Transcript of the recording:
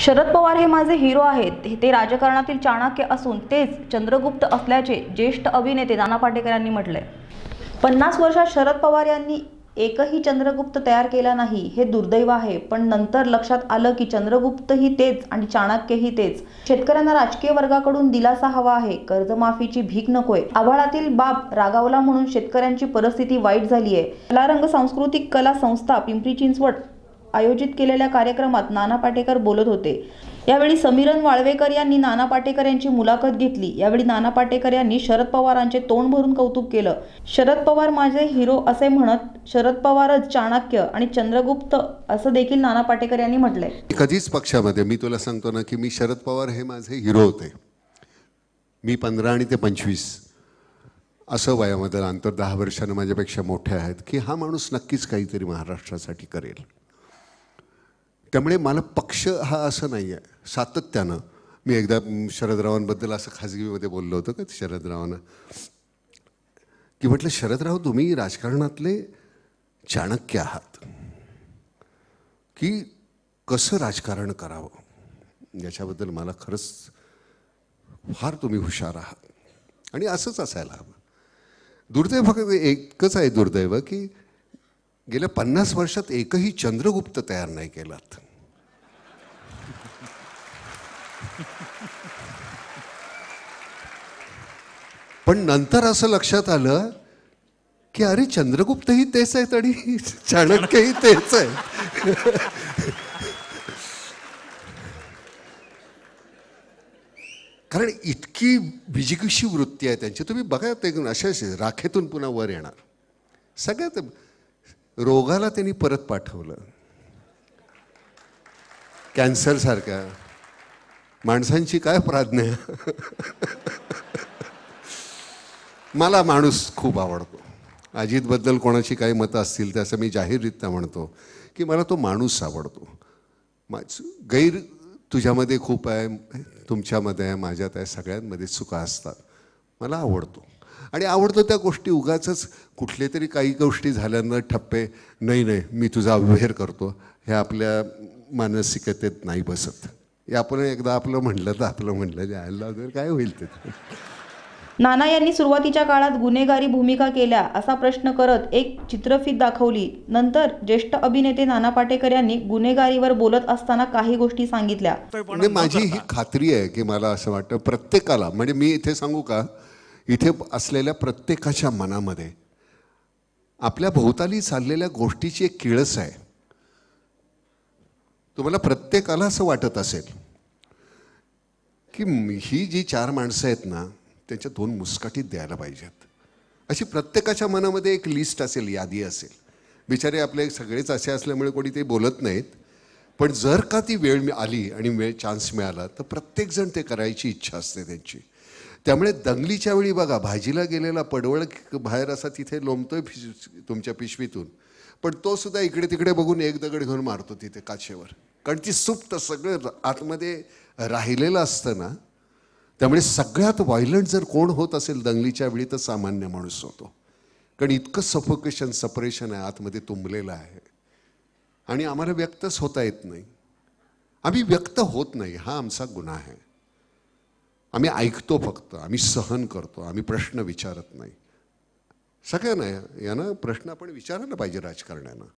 शरद पवार हे माझे हिरो आहेत ते राजकारणातील चाणक्य असून तेच चंद्रगुप्त असल्याचे ज्येष्ठ अभिनेते नाना पाटेकर यांनी म्हटलंय पन्नास वर्षात शरद पवार यांनी एकही चंद्रगुप्त तयार केला नाही हे दुर्दैव आहे पण नंतर लक्षात आलं की चंद्रगुप्त ही तेच आणि चाणक्यही तेच शेतकऱ्यांना राजकीय वर्गाकडून दिलासा हवा आहे कर्जमाफीची भीक नकोय आभाळातील बाब रागावला म्हणून शेतकऱ्यांची परिस्थिती वाईट झाली आहे कला रंग सांस्कृतिक कला संस्था पिंपरी चिंचवड आयोजित केलेल्या कार्यक्रमात नाना पाटेकर बोलत होते यावेळी समीरन वाळवेकर यांनी नाना पाटेकर यांची मुलाखत घेतली यावेळी नाना पाटेकर यांनी शरद पवारांचे तोंड भरून कौतुक केलं शरद पवार माझे हिरो असे म्हणत शरद पवारच चाणक्य आणि चंद्रगुप्त असं देखील नाना पाटेकर यांनी म्हटलंय कधीच पक्षामध्ये मी तुला सांगतो ना की मी शरद पवार हे माझे हिरो होते मी पंधरा आणि ते पंचवीस असं वयामध्ये अंतर दहा वर्षानं माझ्यापेक्षा मोठे आहेत की हा माणूस नक्कीच काहीतरी महाराष्ट्रासाठी करेल त्यामुळे मला पक्ष हा असं नाही आहे सातत्यानं मी एकदा शरदरावांबद्दल असं खाजगीमध्ये बोललो होतं का शरदरावांना की म्हटलं शरदराव तुम्ही राजकारणातले चाणक्य आहात की कसं राजकारण करावं याच्याबद्दल मला खरंच फार तुम्ही हुशार आहात आणि असंच असायला हवं दुर्दैव फक्त एकच आहे दुर्दैव की गेल्या पन्नास वर्षात एकही चंद्रगुप्त तयार नाही केलात पण नंतर असं लक्षात आलं की अरे चंद्रगुप्तही तेच आहेत आणि चाणक्यही तेच आहे कारण इतकी बिजिकशी वृत्ती आहे त्यांची तुम्ही बघा ते अशा राखेतून पुन्हा वर येणार सगळ्यात रोगाला त्यांनी परत पाठवलं कॅन्सरसारख्या माणसांची काय प्राज्ञा मला माणूस खूप आवडतो अजितबद्दल कोणाची काही मतं असतील त्याचं मी जाहीररित्या म्हणतो की मला तो माणूस आवडतो मा गैर तुझ्यामध्ये खूप आहे तुमच्यामध्ये आहे माझ्यात आहे सगळ्यांमध्ये चुका असतात मला आवडतो आणि आवडतो त्या गोष्टी उगाच कुठले तरी काही गोष्टी झाल्यानं ठप्पे नाही नाही मी तुझा अवहेर करतो हे आपल्या मानसिकतेत नाही बसत हे आपण एकदा आपलं म्हणलं तर आपलं म्हणलं जायला तर काय होईल ते नाना यांनी सुरुवातीच्या काळात गुन्हेगारी भूमिका केल्या असा प्रश्न करत एक चित्रफित दाखवली नंतर ज्येष्ठ अभिनेते नाना पाटेकर यांनी गुन्हेगारीवर बोलत असताना काही गोष्टी सांगितल्या म्हणजे माझी ही खात्री आहे की मला असं वाटतं प्रत्येकाला म्हणजे मी इथे सांगू का इथे असलेल्या प्रत्येकाच्या मनामध्ये आपल्या भोवताली चाललेल्या गोष्टीची एक किळस आहे तुम्हाला प्रत्येकाला असं वाटत असेल की ही जी चार माणसं आहेत ना त्यांच्या दोन मुस्काटीत द्यायला पाहिजेत अशी प्रत्येकाच्या मनामध्ये एक लिस्ट असेल यादी असेल बिचारे आपले सगळेच असे असल्यामुळे कोणी ते बोलत नाहीत पण जर का ती वेळ आली आणि वेळ चान्स मिळाला तर प्रत्येकजण ते करायची इच्छा असते त्यांची त्यामुळे दंगलीच्या वेळी बघा भाजीला गेलेला पडवळ बाहेर असा तिथे लोंबतोय तुमच्या पिशवीतून पण तो सुद्धा इकडे तिकडे बघून एक दगड घेऊन मारतो तिथे काचेवर कारण ती सुप्त सगळं आतमध्ये राहिलेलं असतं ना त्यामुळे सगळ्यात व्हायलंट जर कोण होत असेल दंगलीच्या वेळी तर सामान्य माणूस होतो कारण इतकं सफोकेशन सपरेशन आहे आतमध्ये तुंबलेलं आहे आणि आम्हाला व्यक्तच होता येत नाही आम्ही व्यक्त होत नाही हा आमचा गुन्हा आहे आम्ही ऐकतो फक्त आम्ही सहन करतो आम्ही प्रश्न विचारत नाही सगळ्यांना यानं प्रश्न आपण विचारायला पाहिजे राजकारण्यांना